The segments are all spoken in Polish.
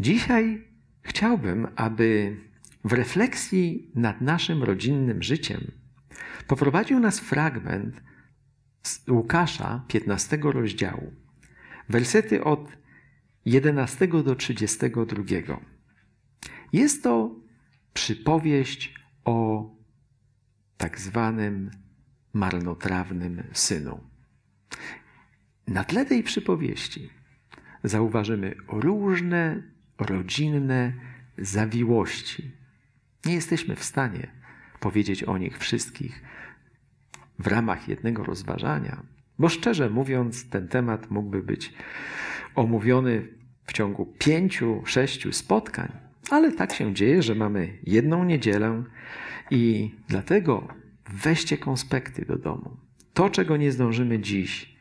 Dzisiaj chciałbym, aby w refleksji nad naszym rodzinnym życiem poprowadził nas fragment z Łukasza 15 rozdziału, wersety od 11 do 32. Jest to przypowieść o tak zwanym marnotrawnym synu. Na tle tej przypowieści zauważymy różne rodzinne zawiłości. Nie jesteśmy w stanie powiedzieć o nich wszystkich w ramach jednego rozważania, bo szczerze mówiąc, ten temat mógłby być omówiony w ciągu pięciu, sześciu spotkań, ale tak się dzieje, że mamy jedną niedzielę i dlatego weźcie konspekty do domu. To, czego nie zdążymy dziś,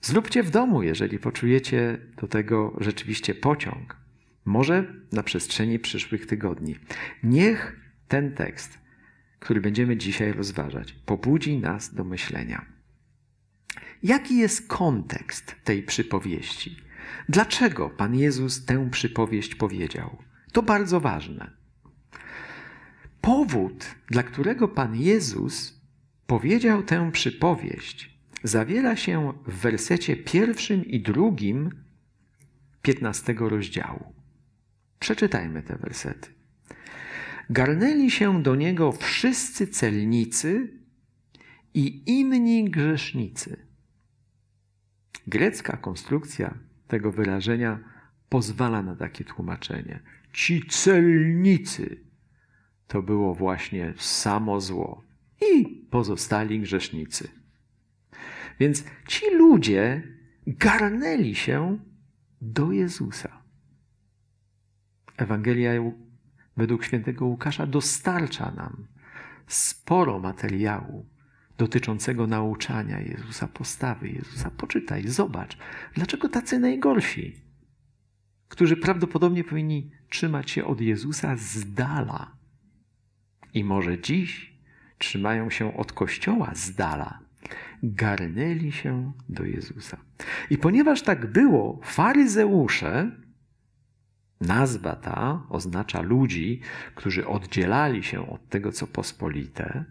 Zróbcie w domu, jeżeli poczujecie do tego rzeczywiście pociąg. Może na przestrzeni przyszłych tygodni. Niech ten tekst, który będziemy dzisiaj rozważać, pobudzi nas do myślenia. Jaki jest kontekst tej przypowieści? Dlaczego Pan Jezus tę przypowieść powiedział? To bardzo ważne. Powód, dla którego Pan Jezus powiedział tę przypowieść, zawiera się w wersecie pierwszym i drugim 15 rozdziału. Przeczytajmy te wersety. Garnęli się do niego wszyscy celnicy i inni grzesznicy. Grecka konstrukcja tego wyrażenia pozwala na takie tłumaczenie. Ci celnicy to było właśnie samo zło i pozostali grzesznicy. Więc ci ludzie garnęli się do Jezusa. Ewangelia według świętego Łukasza dostarcza nam sporo materiału dotyczącego nauczania Jezusa, postawy Jezusa. Poczytaj, zobacz, dlaczego tacy najgorsi, którzy prawdopodobnie powinni trzymać się od Jezusa z dala. I może dziś trzymają się od Kościoła z dala, garnęli się do Jezusa. I ponieważ tak było, faryzeusze, nazwa ta oznacza ludzi, którzy oddzielali się od tego, co pospolite,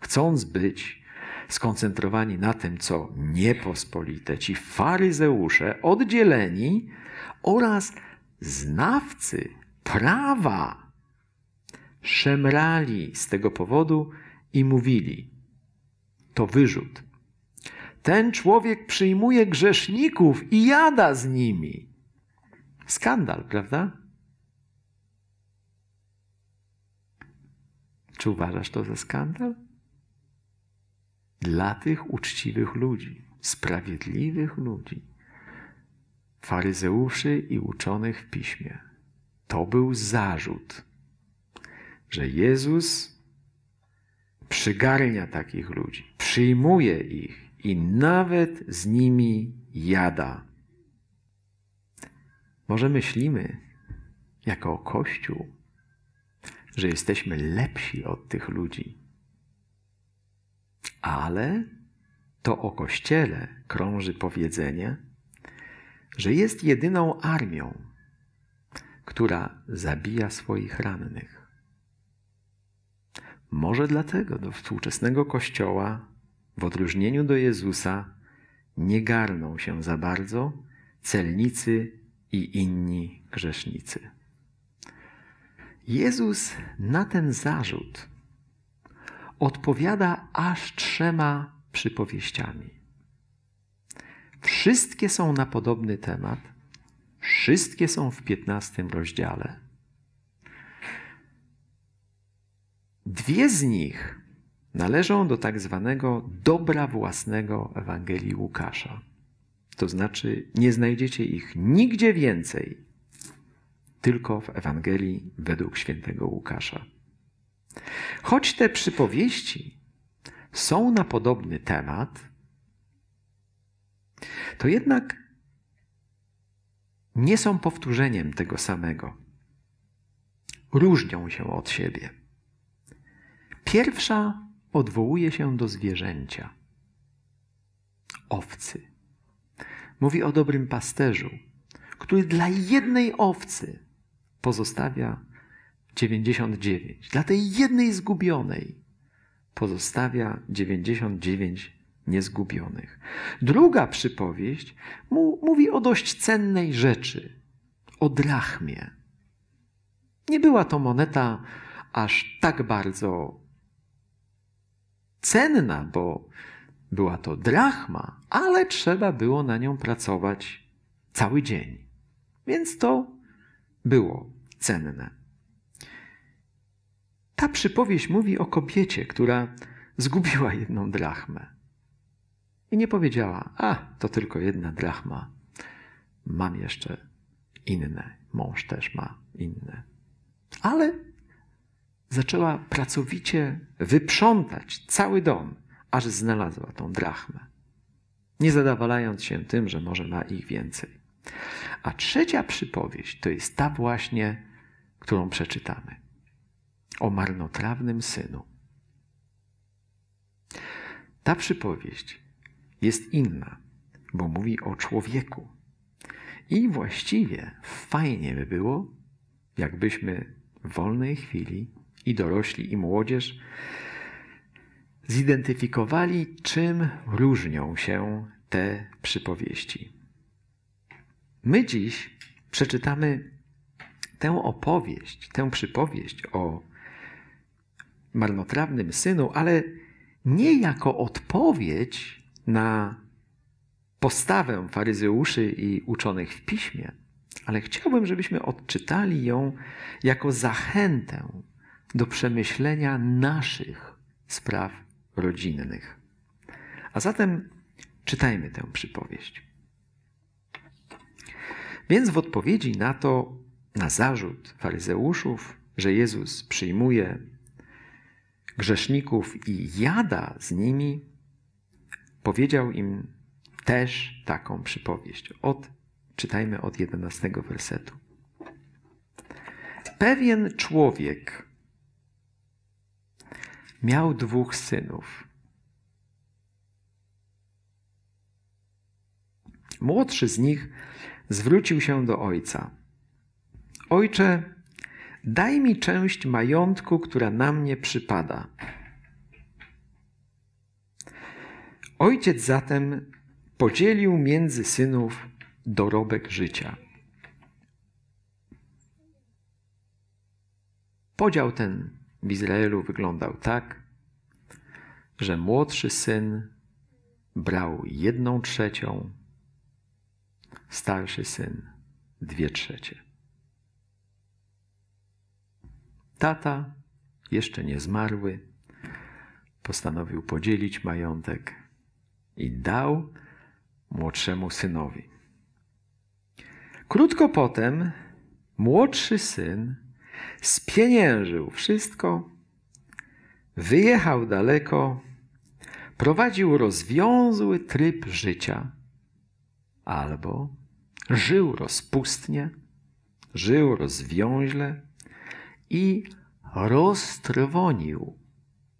chcąc być skoncentrowani na tym, co niepospolite, ci faryzeusze, oddzieleni oraz znawcy prawa szemrali z tego powodu i mówili: To wyrzut, ten człowiek przyjmuje grzeszników i jada z nimi. Skandal, prawda? Czy uważasz to za skandal? Dla tych uczciwych ludzi, sprawiedliwych ludzi, faryzeuszy i uczonych w piśmie, to był zarzut, że Jezus przygarnia takich ludzi, przyjmuje ich i nawet z nimi jada. Może myślimy, jako Kościół, że jesteśmy lepsi od tych ludzi. Ale to o Kościele krąży powiedzenie, że jest jedyną armią, która zabija swoich rannych. Może dlatego do współczesnego Kościoła w odróżnieniu do Jezusa nie garną się za bardzo celnicy i inni grzesznicy. Jezus na ten zarzut odpowiada aż trzema przypowieściami. Wszystkie są na podobny temat, wszystkie są w 15 rozdziale. Dwie z nich należą do tak zwanego dobra własnego Ewangelii Łukasza. To znaczy, nie znajdziecie ich nigdzie więcej, tylko w Ewangelii według świętego Łukasza. Choć te przypowieści są na podobny temat, to jednak nie są powtórzeniem tego samego. Różnią się od siebie. Pierwsza odwołuje się do zwierzęcia. Owcy. Mówi o dobrym pasterzu, który dla jednej owcy pozostawia 99, dla tej jednej zgubionej pozostawia 99 niezgubionych. Druga przypowieść mu, mówi o dość cennej rzeczy, o drachmie. Nie była to moneta aż tak bardzo cenna, bo była to drachma, ale trzeba było na nią pracować cały dzień. Więc to było cenne. Ta przypowieść mówi o kobiecie, która zgubiła jedną drachmę. I nie powiedziała, a to tylko jedna drachma, mam jeszcze inne, mąż też ma inne. Ale zaczęła pracowicie wyprzątać cały dom, aż znalazła tą drachmę, nie zadowalając się tym, że może ma ich więcej. A trzecia przypowieść to jest ta właśnie, którą przeczytamy o marnotrawnym synu. Ta przypowieść jest inna, bo mówi o człowieku. I właściwie fajnie by było, jakbyśmy w wolnej chwili i dorośli, i młodzież, zidentyfikowali, czym różnią się te przypowieści. My dziś przeczytamy tę opowieść, tę przypowieść o marnotrawnym synu, ale nie jako odpowiedź na postawę faryzeuszy i uczonych w piśmie, ale chciałbym, żebyśmy odczytali ją jako zachętę do przemyślenia naszych spraw rodzinnych. A zatem czytajmy tę przypowieść. Więc w odpowiedzi na to, na zarzut faryzeuszów, że Jezus przyjmuje grzeszników i jada z nimi, powiedział im też taką przypowieść. Od, czytajmy od 11 wersetu. Pewien człowiek miał dwóch synów. Młodszy z nich zwrócił się do ojca. Ojcze, daj mi część majątku, która na mnie przypada. Ojciec zatem podzielił między synów dorobek życia. Podział ten w Izraelu wyglądał tak, że młodszy syn brał jedną trzecią, starszy syn dwie trzecie. Tata, jeszcze nie zmarły, postanowił podzielić majątek i dał młodszemu synowi. Krótko potem młodszy syn spieniężył wszystko, wyjechał daleko, prowadził rozwiązły tryb życia, albo żył rozpustnie, żył rozwiąźle i roztrwonił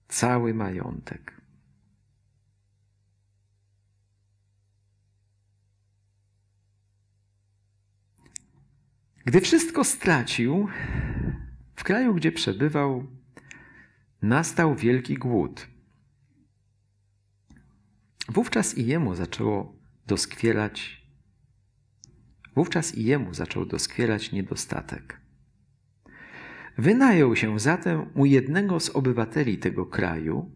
cały majątek. Gdy wszystko stracił, w kraju, gdzie przebywał, nastał wielki głód. Wówczas i jemu zaczęło doskwierać Wówczas i jemu zaczął doskwierać niedostatek. Wynajął się zatem u jednego z obywateli tego kraju,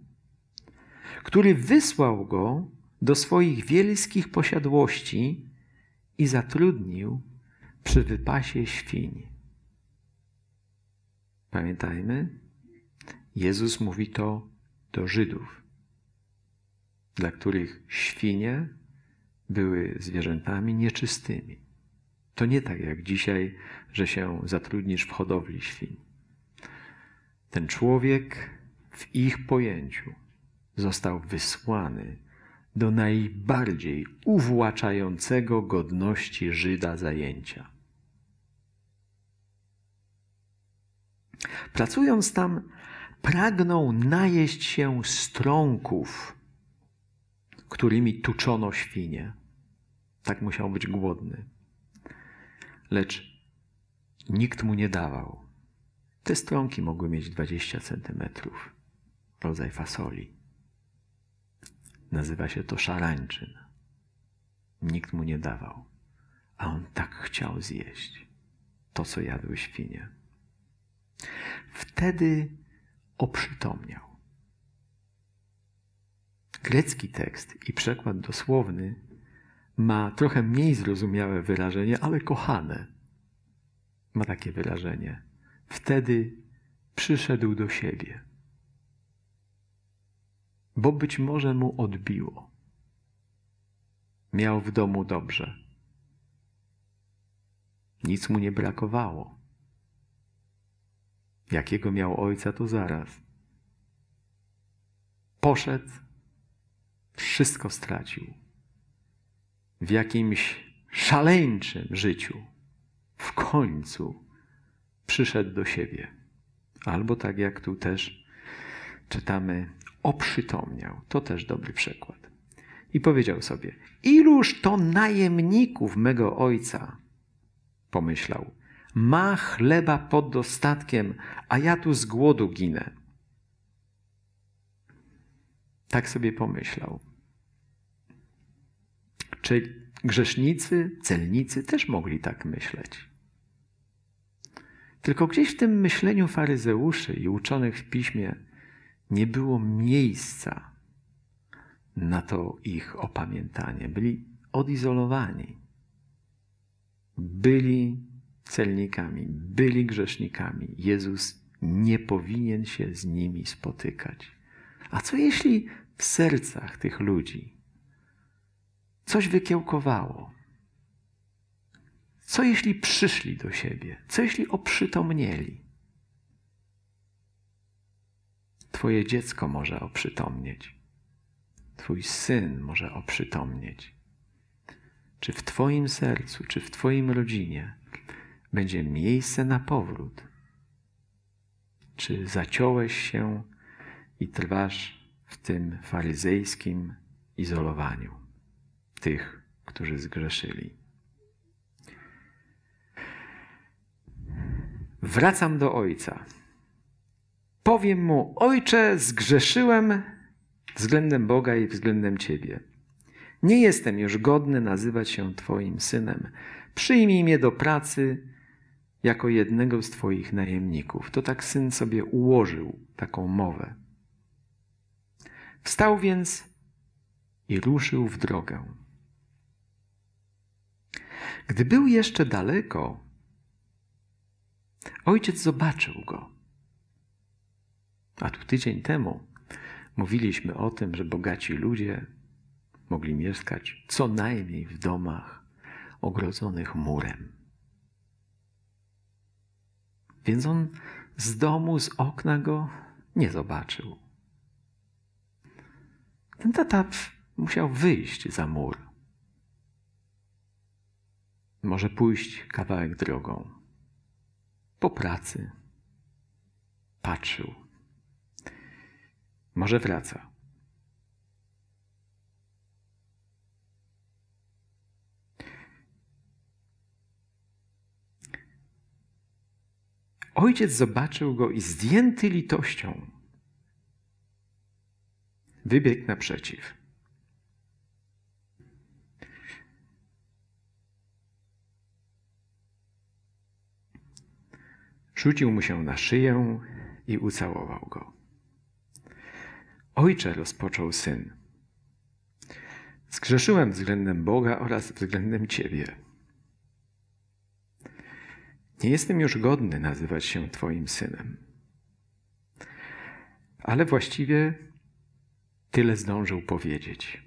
który wysłał go do swoich wielskich posiadłości i zatrudnił przy wypasie świń. Pamiętajmy, Jezus mówi to do Żydów, dla których świnie były zwierzętami nieczystymi. To nie tak jak dzisiaj, że się zatrudnisz w hodowli świń. Ten człowiek w ich pojęciu został wysłany do najbardziej uwłaczającego godności Żyda zajęcia. Pracując tam, pragnął najeść się strąków, którymi tuczono świnie. Tak musiał być głodny. Lecz nikt mu nie dawał. Te strąki mogły mieć 20 centymetrów, rodzaj fasoli. Nazywa się to szarańczyn. Nikt mu nie dawał, a on tak chciał zjeść to, co jadły świnie. Wtedy oprzytomniał. Grecki tekst i przekład dosłowny ma trochę mniej zrozumiałe wyrażenie, ale kochane. Ma takie wyrażenie. Wtedy przyszedł do siebie, bo być może mu odbiło. Miał w domu dobrze. Nic mu nie brakowało. Jakiego miał ojca, to zaraz. Poszedł, wszystko stracił. W jakimś szaleńczym życiu w końcu przyszedł do siebie. Albo tak jak tu też czytamy, oprzytomniał. To też dobry przykład. I powiedział sobie: Iluż to najemników mego ojca? Pomyślał ma chleba pod dostatkiem, a ja tu z głodu ginę. Tak sobie pomyślał. Czy grzesznicy, celnicy też mogli tak myśleć? Tylko gdzieś w tym myśleniu faryzeuszy i uczonych w piśmie nie było miejsca na to ich opamiętanie. Byli odizolowani. Byli celnikami, byli grzesznikami. Jezus nie powinien się z nimi spotykać. A co jeśli w sercach tych ludzi coś wykiełkowało? Co jeśli przyszli do siebie? Co jeśli oprzytomnieli? Twoje dziecko może oprzytomnieć. Twój syn może oprzytomnieć. Czy w Twoim sercu, czy w Twoim rodzinie będzie miejsce na powrót. Czy zaciąłeś się i trwasz w tym faryzejskim izolowaniu tych, którzy zgrzeszyli? Wracam do Ojca. Powiem mu: Ojcze, zgrzeszyłem względem Boga i względem Ciebie. Nie jestem już godny nazywać się Twoim synem. Przyjmij mnie do pracy jako jednego z Twoich najemników. To tak syn sobie ułożył taką mowę. Wstał więc i ruszył w drogę. Gdy był jeszcze daleko, ojciec zobaczył go. A tu tydzień temu mówiliśmy o tym, że bogaci ludzie mogli mieszkać co najmniej w domach ogrodzonych murem. Więc on z domu, z okna go nie zobaczył. Ten tata musiał wyjść za mur. Może pójść kawałek drogą. Po pracy patrzył. Może wraca. Ojciec zobaczył go i zdjęty litością wybiegł naprzeciw. Rzucił mu się na szyję i ucałował go. Ojcze, rozpoczął syn, zgrzeszyłem względem Boga oraz względem Ciebie. Nie jestem już godny nazywać się Twoim synem. Ale właściwie tyle zdążył powiedzieć.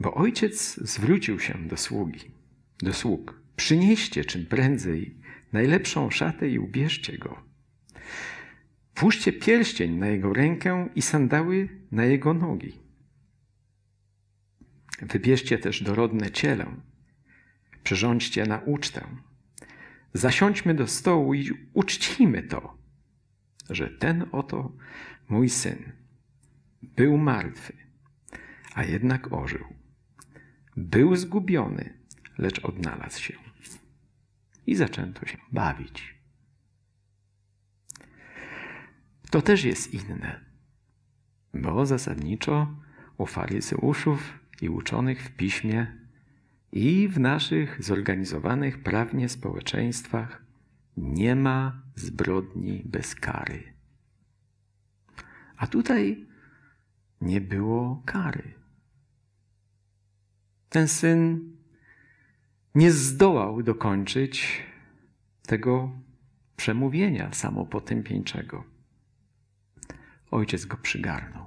Bo ojciec zwrócił się do sługi, do sług. Przynieście czym prędzej najlepszą szatę i ubierzcie go. Włóżcie pierścień na jego rękę i sandały na jego nogi. Wybierzcie też dorodne ciele, przyrządźcie na ucztę Zasiądźmy do stołu i uczcijmy to, że ten oto mój syn był martwy, a jednak ożył. Był zgubiony, lecz odnalazł się. I zaczęto się bawić. To też jest inne, bo zasadniczo u faryzeuszów i uczonych w piśmie i w naszych zorganizowanych prawnie społeczeństwach nie ma zbrodni bez kary. A tutaj nie było kary. Ten syn nie zdołał dokończyć tego przemówienia samopotępieńczego. Ojciec go przygarnął.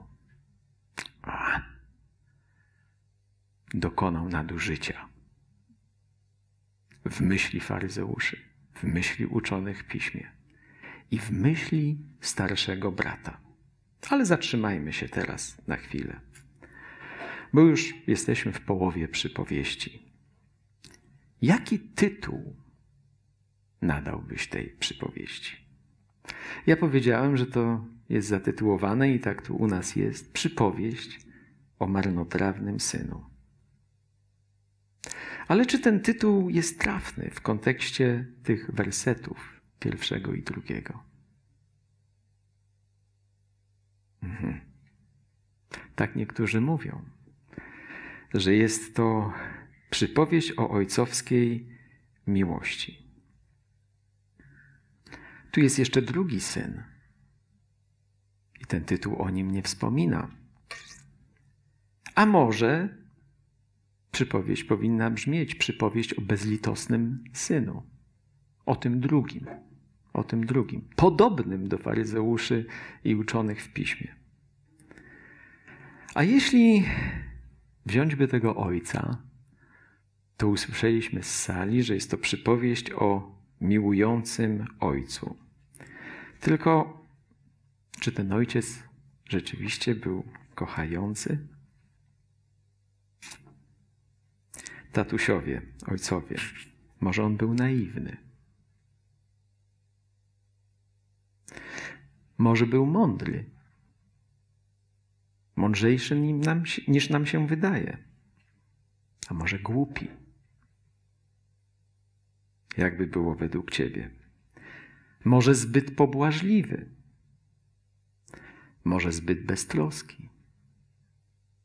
A, dokonał nadużycia w myśli faryzeuszy, w myśli uczonych w piśmie i w myśli starszego brata. Ale zatrzymajmy się teraz na chwilę, bo już jesteśmy w połowie przypowieści. Jaki tytuł nadałbyś tej przypowieści? Ja powiedziałem, że to jest zatytułowane i tak tu u nas jest przypowieść o marnotrawnym synu. Ale czy ten tytuł jest trafny w kontekście tych wersetów pierwszego i drugiego? Mhm. Tak niektórzy mówią, że jest to przypowieść o ojcowskiej miłości. Tu jest jeszcze drugi syn. I ten tytuł o nim nie wspomina. A może Przypowieść powinna brzmieć przypowieść o bezlitosnym synu, o tym drugim, o tym drugim, podobnym do faryzeuszy i uczonych w piśmie. A jeśli wziąć by tego ojca, to usłyszeliśmy z sali, że jest to przypowieść o miłującym ojcu. Tylko czy ten ojciec rzeczywiście był kochający? tatusiowie, ojcowie. Może on był naiwny. Może był mądry. Mądrzejszy niż nam się wydaje. A może głupi. Jakby było według ciebie. Może zbyt pobłażliwy. Może zbyt beztroski.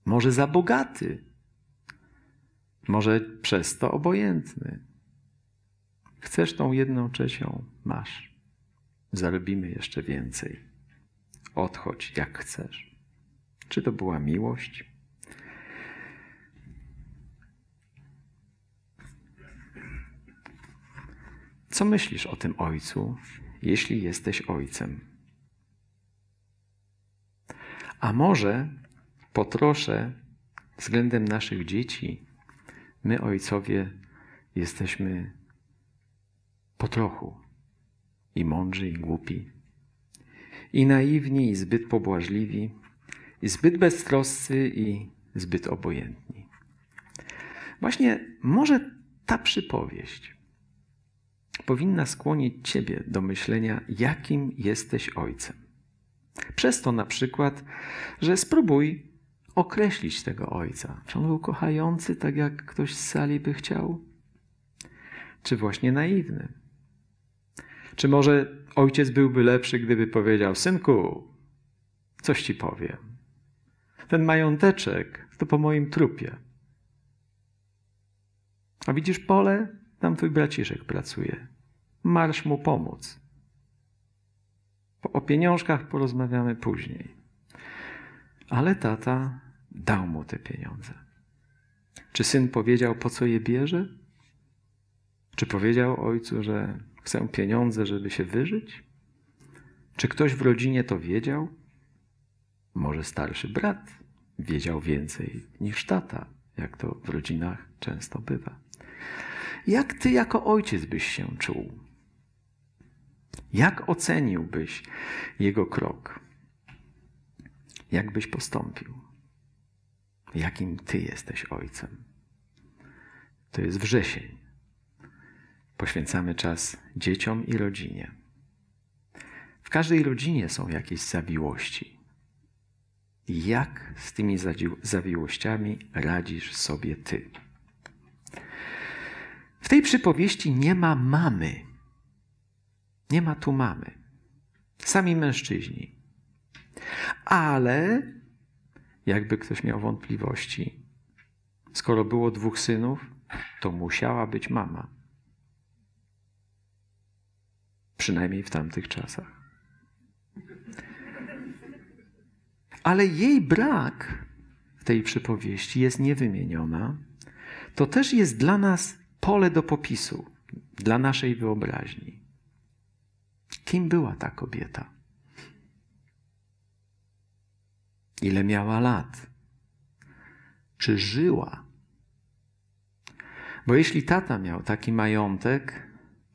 Może za bogaty może przez to obojętny. Chcesz tą jedną czesią? Masz. Zarobimy jeszcze więcej. Odchodź jak chcesz. Czy to była miłość? Co myślisz o tym ojcu, jeśli jesteś ojcem? A może potroszę względem naszych dzieci My, ojcowie, jesteśmy po trochu i mądrzy, i głupi, i naiwni, i zbyt pobłażliwi, i zbyt beztroscy, i zbyt obojętni. Właśnie może ta przypowieść powinna skłonić Ciebie do myślenia, jakim jesteś ojcem. Przez to na przykład, że spróbuj określić tego ojca? Czy on był kochający, tak jak ktoś z sali by chciał? Czy właśnie naiwny? Czy może ojciec byłby lepszy, gdyby powiedział: Synku, coś ci powiem. Ten mająteczek to po moim trupie. A widzisz pole? Tam twój braciszek pracuje. Marsz mu pomóc. O pieniążkach porozmawiamy później. Ale tata dał mu te pieniądze. Czy syn powiedział, po co je bierze? Czy powiedział ojcu, że chcę pieniądze, żeby się wyżyć? Czy ktoś w rodzinie to wiedział? Może starszy brat wiedział więcej niż tata, jak to w rodzinach często bywa. Jak ty jako ojciec byś się czuł? Jak oceniłbyś jego krok? Jak byś postąpił? jakim Ty jesteś Ojcem. To jest wrzesień. Poświęcamy czas dzieciom i rodzinie. W każdej rodzinie są jakieś zawiłości. Jak z tymi zawiłościami radzisz sobie Ty? W tej przypowieści nie ma mamy. Nie ma tu mamy. Sami mężczyźni. Ale jakby ktoś miał wątpliwości. Skoro było dwóch synów, to musiała być mama. Przynajmniej w tamtych czasach. Ale jej brak w tej przypowieści jest niewymieniona. To też jest dla nas pole do popisu, dla naszej wyobraźni. Kim była ta kobieta? ile miała lat, czy żyła. Bo jeśli tata miał taki majątek,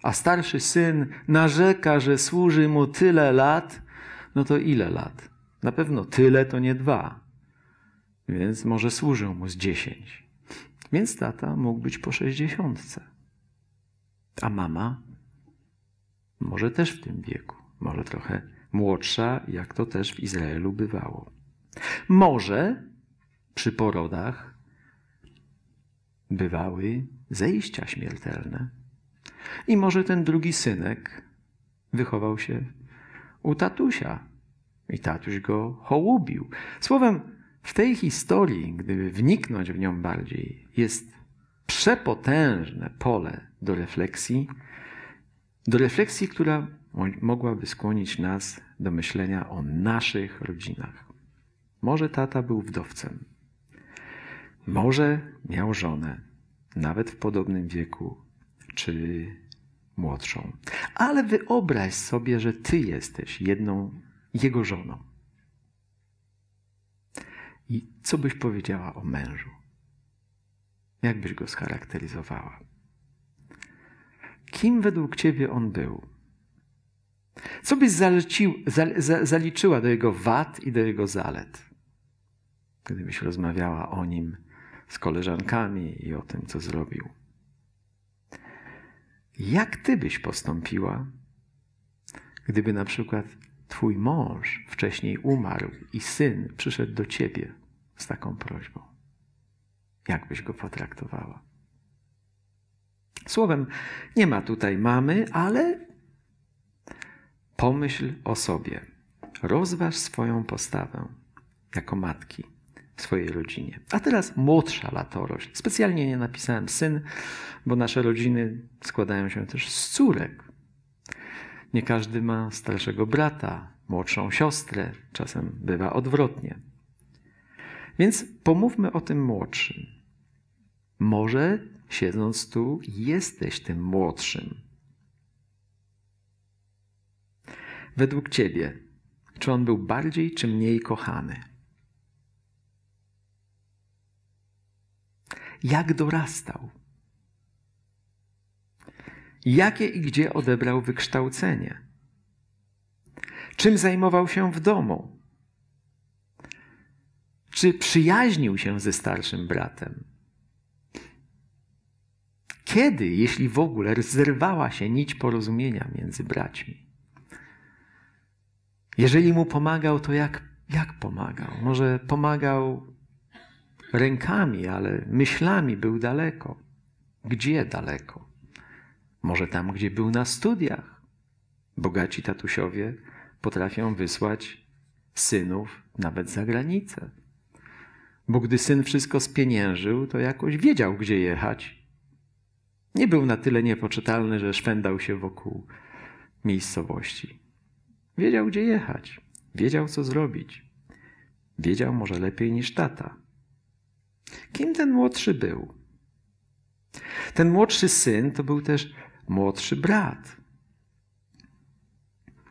a starszy syn narzeka, że służy mu tyle lat, no to ile lat? Na pewno tyle to nie dwa, więc może służył mu z dziesięć. Więc tata mógł być po sześćdziesiątce. A mama może też w tym wieku, może trochę młodsza, jak to też w Izraelu bywało. Może przy porodach bywały zejścia śmiertelne. I może ten drugi synek wychował się u tatusia i tatuś go hołubił. Słowem, w tej historii, gdyby wniknąć w nią bardziej, jest przepotężne pole do refleksji, do refleksji, która mogłaby skłonić nas do myślenia o naszych rodzinach. Może tata był wdowcem. Może miał żonę, nawet w podobnym wieku, czy młodszą. Ale wyobraź sobie, że ty jesteś jedną jego żoną. I co byś powiedziała o mężu? Jak byś go scharakteryzowała? Kim według ciebie on był? Co byś zalecił, zal, zaliczyła do jego wad i do jego zalet? gdybyś rozmawiała o nim z koleżankami i o tym, co zrobił. Jak ty byś postąpiła, gdyby na przykład twój mąż wcześniej umarł i syn przyszedł do ciebie z taką prośbą? Jak byś go potraktowała? Słowem, nie ma tutaj mamy, ale pomyśl o sobie. Rozważ swoją postawę jako matki swojej rodzinie. A teraz młodsza latorośl. Specjalnie nie napisałem syn, bo nasze rodziny składają się też z córek. Nie każdy ma starszego brata, młodszą siostrę, czasem bywa odwrotnie. Więc pomówmy o tym młodszym. Może siedząc tu jesteś tym młodszym. Według ciebie, czy on był bardziej czy mniej kochany? jak dorastał, jakie i gdzie odebrał wykształcenie, czym zajmował się w domu, czy przyjaźnił się ze starszym bratem. Kiedy, jeśli w ogóle, zerwała się nić porozumienia między braćmi? Jeżeli mu pomagał, to jak, jak pomagał? Może pomagał rękami, ale myślami był daleko. Gdzie daleko? Może tam, gdzie był na studiach. Bogaci tatusiowie potrafią wysłać synów nawet za granicę. Bo gdy syn wszystko spieniężył, to jakoś wiedział, gdzie jechać. Nie był na tyle niepoczytalny, że szwendał się wokół miejscowości. Wiedział, gdzie jechać, wiedział, co zrobić. Wiedział może lepiej niż tata. Kim ten młodszy był? Ten młodszy syn to był też młodszy brat.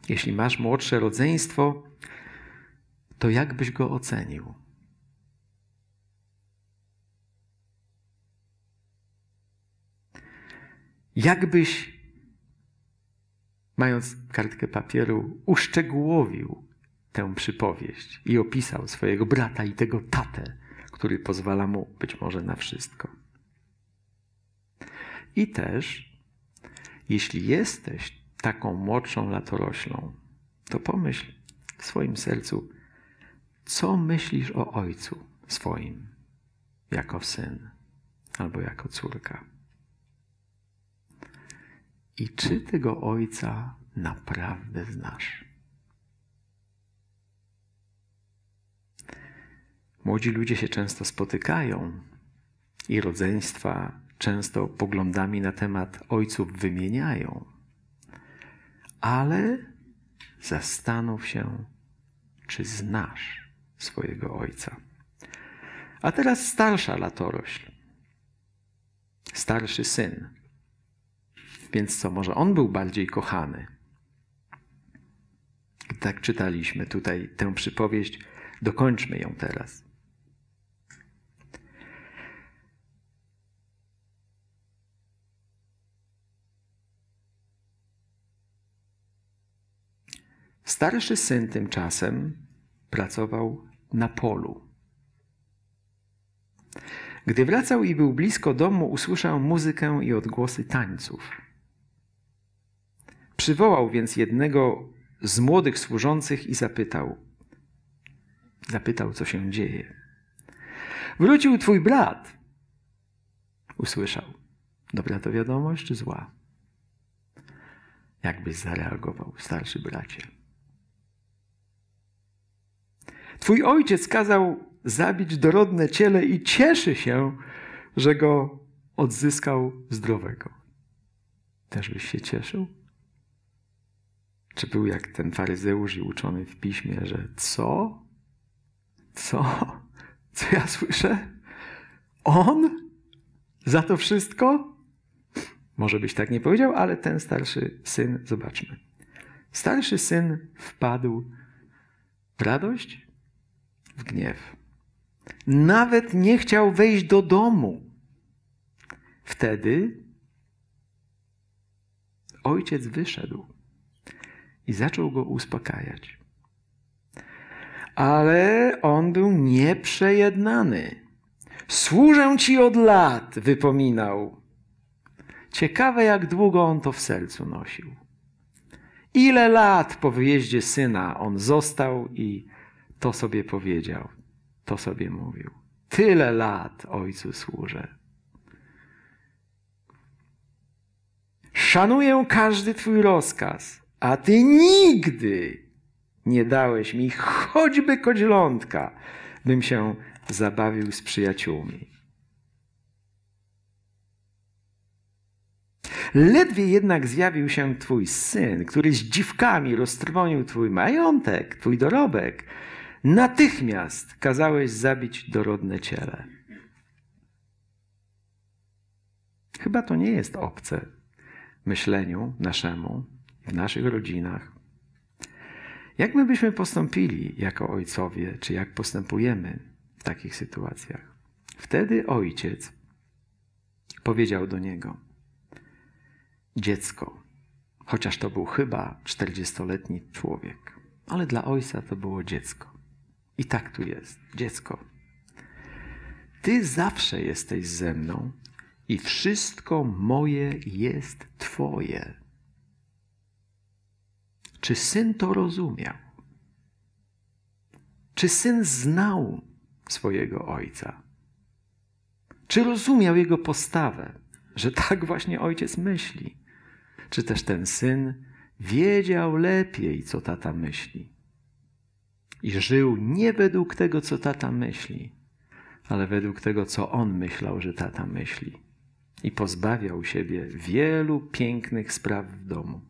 Jeśli masz młodsze rodzeństwo, to jak byś go ocenił? Jakbyś, mając kartkę papieru, uszczegółowił tę przypowieść i opisał swojego brata i tego tatę, który pozwala mu być może na wszystko. I też, jeśli jesteś taką młodszą latoroślą, to pomyśl w swoim sercu, co myślisz o ojcu swoim, jako syn albo jako córka. I czy tego ojca naprawdę znasz? Młodzi ludzie się często spotykają i rodzeństwa często poglądami na temat ojców wymieniają. Ale zastanów się, czy znasz swojego ojca. A teraz starsza latorośl, starszy syn. Więc co, może on był bardziej kochany? Tak czytaliśmy tutaj tę przypowieść, dokończmy ją teraz. Starszy syn tymczasem pracował na polu. Gdy wracał i był blisko domu, usłyszał muzykę i odgłosy tańców. Przywołał więc jednego z młodych służących i zapytał. Zapytał, co się dzieje. Wrócił twój brat. Usłyszał. Dobra to wiadomość czy zła? Jakbyś zareagował, starszy bracie? Twój ojciec kazał zabić dorodne ciele i cieszy się, że go odzyskał zdrowego. Też byś się cieszył? Czy był jak ten faryzeusz i uczony w piśmie, że co? Co? Co ja słyszę? On? Za to wszystko? Może byś tak nie powiedział, ale ten starszy syn, zobaczmy. Starszy syn wpadł w radość w gniew. Nawet nie chciał wejść do domu. Wtedy ojciec wyszedł i zaczął go uspokajać. Ale on był nieprzejednany. Służę ci od lat, wypominał. Ciekawe, jak długo on to w sercu nosił. Ile lat po wyjeździe syna on został i to sobie powiedział, to sobie mówił. Tyle lat Ojcu służę. Szanuję każdy Twój rozkaz, a Ty nigdy nie dałeś mi choćby koźlątka, bym się zabawił z przyjaciółmi. Ledwie jednak zjawił się twój syn, który z dziwkami roztrwonił twój majątek, twój dorobek, natychmiast kazałeś zabić dorodne ciele. Chyba to nie jest obce myśleniu naszemu, w naszych rodzinach. Jak my byśmy postąpili jako ojcowie, czy jak postępujemy w takich sytuacjach? Wtedy ojciec powiedział do niego: Dziecko, chociaż to był chyba 40-letni człowiek, ale dla ojca to było dziecko. I tak tu jest, dziecko. Ty zawsze jesteś ze mną i wszystko moje jest Twoje. Czy syn to rozumiał? Czy syn znał swojego ojca? Czy rozumiał jego postawę, że tak właśnie ojciec myśli? Czy też ten syn wiedział lepiej, co tata myśli? i żył nie według tego, co tata myśli, ale według tego, co on myślał, że tata myśli. I pozbawiał siebie wielu pięknych spraw w domu.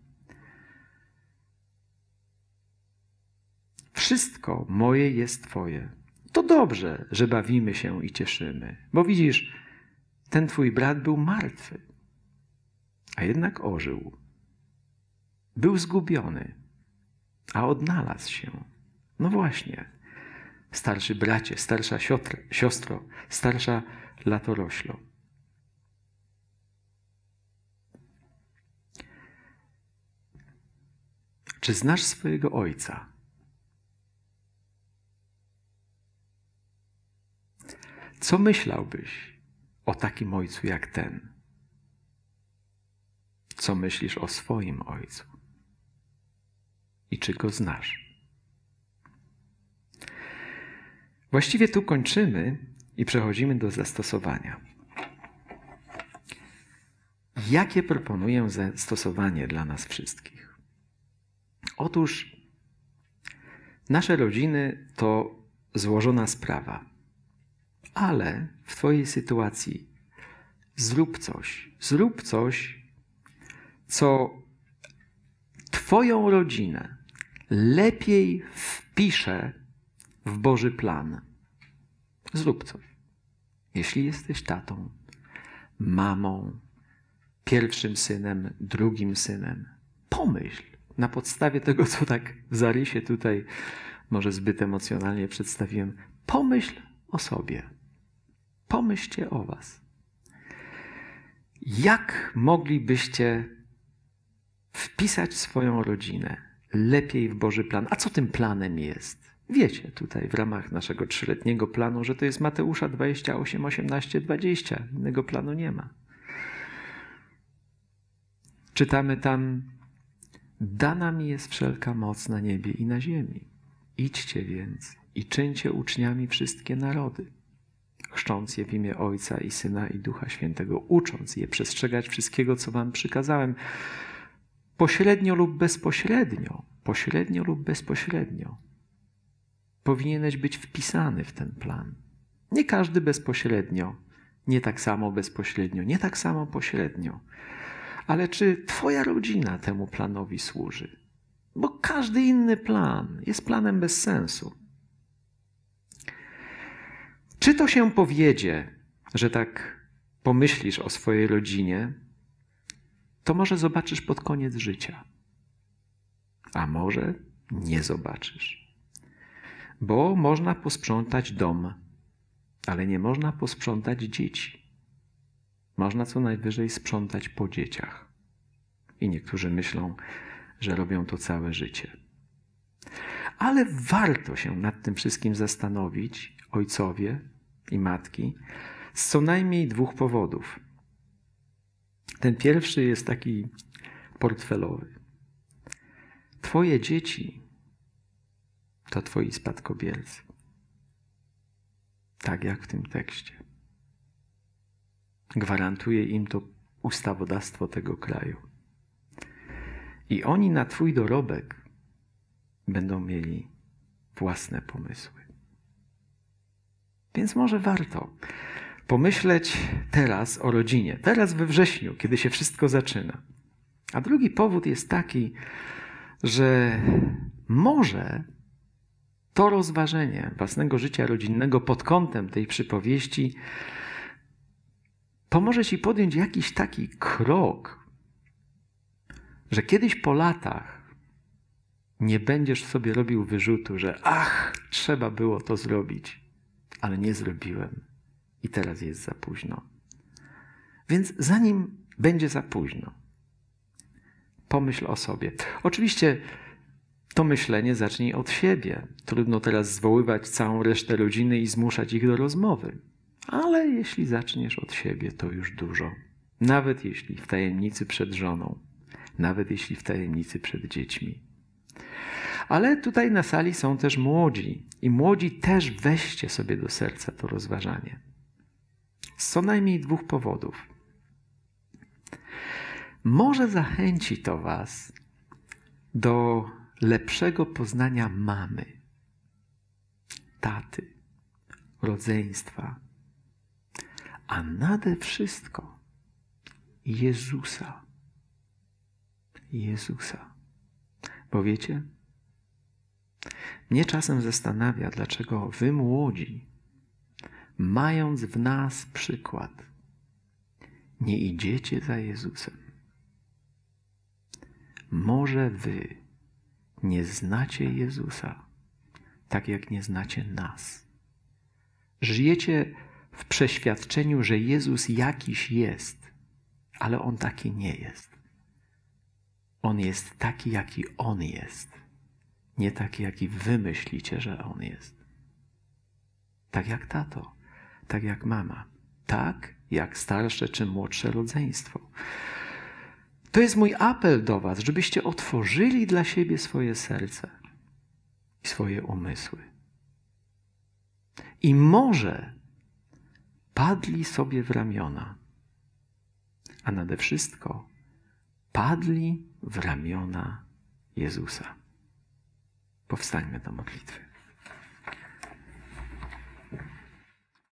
Wszystko moje jest Twoje. To dobrze, że bawimy się i cieszymy, bo widzisz, ten Twój brat był martwy, a jednak ożył. Był zgubiony, a odnalazł się. No właśnie. Starszy bracie, starsza siotr, siostro, starsza latoroślo. Czy znasz swojego ojca? Co myślałbyś o takim ojcu jak ten? Co myślisz o swoim ojcu? I czy go znasz? Właściwie tu kończymy i przechodzimy do zastosowania. Jakie proponuję zastosowanie dla nas wszystkich? Otóż nasze rodziny to złożona sprawa, ale w Twojej sytuacji zrób coś, zrób coś, co Twoją rodzinę lepiej wpisze w Boży plan. Zrób coś. Jeśli jesteś tatą, mamą, pierwszym synem, drugim synem, pomyśl na podstawie tego, co tak w zarysie tutaj może zbyt emocjonalnie przedstawiłem. Pomyśl o sobie. Pomyślcie o Was. Jak moglibyście wpisać swoją rodzinę lepiej w Boży plan? A co tym planem jest? Wiecie tutaj w ramach naszego trzyletniego planu, że to jest Mateusza 28, 18, 20. Innego planu nie ma. Czytamy tam: Dana mi jest wszelka moc na niebie i na ziemi. Idźcie więc i czyńcie uczniami wszystkie narody, chrzcząc je w imię Ojca i Syna i Ducha Świętego, ucząc je przestrzegać wszystkiego, co wam przykazałem, pośrednio lub bezpośrednio, pośrednio lub bezpośrednio powinieneś być wpisany w ten plan. Nie każdy bezpośrednio, nie tak samo bezpośrednio, nie tak samo pośrednio. Ale czy Twoja rodzina temu planowi służy? Bo każdy inny plan jest planem bez sensu. Czy to się powiedzie, że tak pomyślisz o swojej rodzinie, to może zobaczysz pod koniec życia, a może nie zobaczysz bo można posprzątać dom, ale nie można posprzątać dzieci. Można co najwyżej sprzątać po dzieciach. I niektórzy myślą, że robią to całe życie. Ale warto się nad tym wszystkim zastanowić, ojcowie i matki, z co najmniej dwóch powodów. Ten pierwszy jest taki portfelowy. Twoje dzieci to twoi spadkobiercy. Tak jak w tym tekście. Gwarantuje im to ustawodawstwo tego kraju. I oni na twój dorobek będą mieli własne pomysły. Więc może warto pomyśleć teraz o rodzinie, teraz we wrześniu, kiedy się wszystko zaczyna. A drugi powód jest taki, że może to rozważenie własnego życia rodzinnego pod kątem tej przypowieści pomoże ci podjąć jakiś taki krok, że kiedyś po latach nie będziesz sobie robił wyrzutu, że ach, trzeba było to zrobić, ale nie zrobiłem i teraz jest za późno. Więc zanim będzie za późno, pomyśl o sobie. Oczywiście to myślenie zacznij od siebie. Trudno teraz zwoływać całą resztę rodziny i zmuszać ich do rozmowy. Ale jeśli zaczniesz od siebie, to już dużo. Nawet jeśli w tajemnicy przed żoną, nawet jeśli w tajemnicy przed dziećmi. Ale tutaj na sali są też młodzi, i młodzi też weźcie sobie do serca to rozważanie. Z co najmniej dwóch powodów. Może zachęci to Was do lepszego poznania mamy, taty, rodzeństwa, a nade wszystko Jezusa. Jezusa. Bo wiecie, mnie czasem zastanawia, dlaczego wy młodzi, mając w nas przykład, nie idziecie za Jezusem. Może wy nie znacie Jezusa, tak jak nie znacie nas. Żyjecie w przeświadczeniu, że Jezus jakiś jest, ale on taki nie jest. On jest taki, jaki on jest, nie taki, jaki wy myślicie, że on jest. Tak jak tato, tak jak mama, tak jak starsze czy młodsze rodzeństwo. To jest mój apel do Was, żebyście otworzyli dla siebie swoje serce i swoje umysły. I może padli sobie w ramiona, a nade wszystko padli w ramiona Jezusa. Powstańmy do modlitwy.